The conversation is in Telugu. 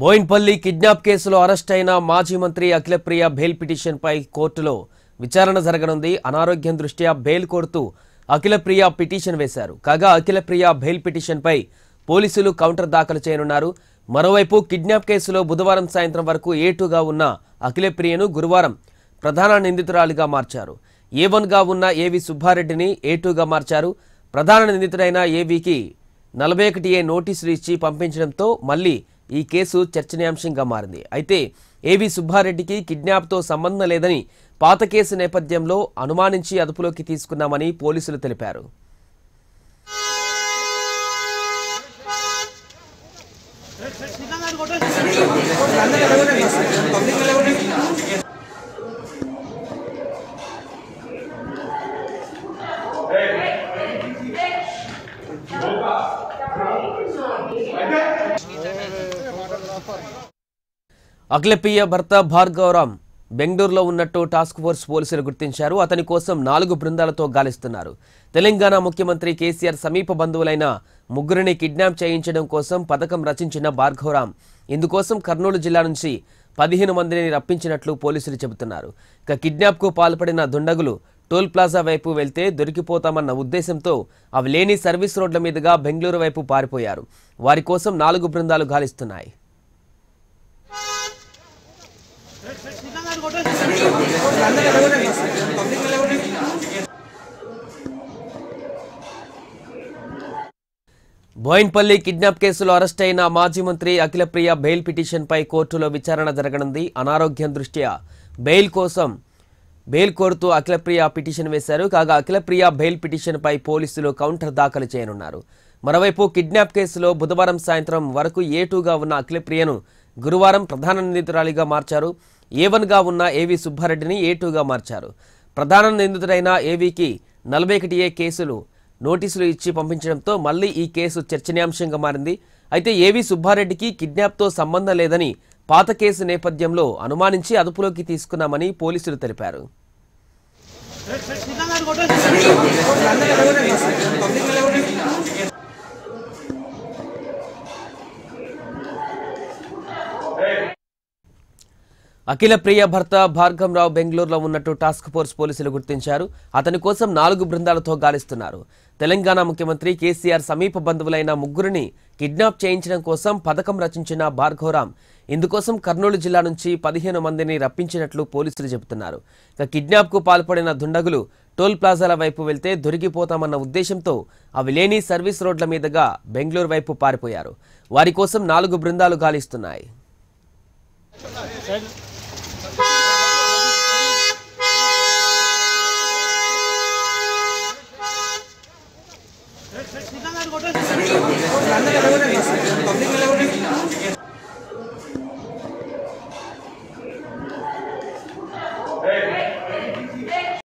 బోయిన్పల్లి కిడ్నాప్ కేసులో అరెస్ట్ అయిన మాజీ మంత్రి అఖిలప్రియ బెయిల్ పిటిషన్పై కోర్టులో విచారణ జరగనుంది అనారోగ్యం దృష్ట్యా బెయిల్ కోరుతూ అఖిలప్రియ పిటిషన్ వేశారు కాగా అఖిలప్రియ బెయిల్ పిటిషన్పై పోలీసులు కౌంటర్ దాఖలు చేయనున్నారు మరోవైపు కిడ్నాప్ కేసులో బుధవారం సాయంత్రం వరకు ఏటుగా ఉన్న అఖిలప్రియను గురువారం ప్రధాన నిందితురాలిగా మార్చారు ఏ వన్గా ఉన్న ఏవి సుబ్బారెడ్డిని ఏటుగా మార్చారు ప్రధాన నిందితుడైన ఏవికి నలభై ఒకటి ఏ నోటీసులు ఇచ్చి పంపించడంతో మళ్ళీ ఈ కేసు చర్చనీయాంశంగా మారింది అయితే ఏవి సుబ్బారెడ్డికి కిడ్నాప్తో సంబంధం లేదని పాత కేసు నేపథ్యంలో అనుమానించి అదుపులోకి తీసుకున్నామని పోలీసులు తెలిపారు అఖిలప్రియ భర్త భార్గవరామ్ బెంగళూరులో ఉన్నట్టు టాస్క్ ఫోర్స్ పోలీసులు గుర్తించారు అతని కోసం నాలుగు బృందాలతో గాలిస్తున్నారు తెలంగాణ ముఖ్యమంత్రి కేసీఆర్ సమీప బంధువులైన ముగ్గురిని కిడ్నాప్ చేయించడం కోసం పథకం రచించిన భార్గవరామ్ ఇందుకోసం కర్నూలు జిల్లా నుంచి పదిహేను మందిని రప్పించినట్లు పోలీసులు చెబుతున్నారు ఇక కిడ్నాప్కు పాల్పడిన దుండగులు టోల్ ప్లాజా వైపు వెళ్తే దొరికిపోతామన్న ఉద్దేశంతో అవి లేని సర్వీస్ రోడ్ల మీదుగా బెంగళూరు వైపు పారిపోయారు వారి కోసం నాలుగు బృందాలు గాలిస్తున్నాయి బోయిన్పల్లి కిడ్నాప్ కేసులో అరెస్ట్ అయిన మాజీ మంత్రి అఖిలప్రియ బెయిల్ పిటిషన్పై కోర్టులో విచారణ జరగనుంది అనారోగ్యం దృష్ట్యా బెయిల్ కోసం బెయిల్ కోరుతూ అఖిలప్రియ పిటిషన్ వేశారు కాగా అఖిలప్రియ బెయిల్ పిటిషన్పై పోలీసులు కౌంటర్ దాఖలు చేయనున్నారు మరోవైపు కిడ్నాప్ కేసులో బుధవారం సాయంత్రం వరకు ఏటూగా ఉన్న అఖిలప్రియను గురువారం ప్రధాన నిందితురాలిగా మార్చారు ఏవన్గా ఉన్న ఏవి సుబ్బారెడ్డిని ఏ టూగా మార్చారు ప్రధాన నిందితుడైన ఏవికి నలభై ఒకటి ఏ కేసులు నోటీసులు ఇచ్చి పంపించడంతో మళ్లీ ఈ కేసు చర్చనీయాంశంగా మారింది అయితే ఏవి సుబ్బారెడ్డికి కిడ్నాప్తో సంబంధం లేదని పాత కేసు నేపథ్యంలో అనుమానించి అదుపులోకి తీసుకున్నామని పోలీసులు తెలిపారు అఖిల ప్రియ భర్త రావు బెంగళూరులో ఉన్నట్టు టాస్క్ ఫోర్స్ పోలీసులు గుర్తించారు అతని కోసం నాలుగు బృందాలతో గాలిస్తున్నారు తెలంగాణ ముఖ్యమంత్రి కేసీఆర్ సమీప బంధువులైన ముగ్గురిని కిడ్నాప్ చేయించడం కోసం పథకం రచించిన భార్గవరాం ఇందుకోసం కర్నూలు జిల్లా నుంచి పదిహేను మందిని రప్పించినట్లు పోలీసులు చెబుతున్నారు ఇక కిడ్నాప్కు పాల్పడిన దుండగులు టోల్ ప్లాజాల వైపు వెళ్తే దొరికిపోతామన్న ఉద్దేశంతో అవి లేని సర్వీస్ రోడ్ల మీదుగా బెంగళూరు వైపు పారిపోయారు వారి కోసం నాలుగు బృందాలు గాలిస్తున్నాయి 何でかよりも。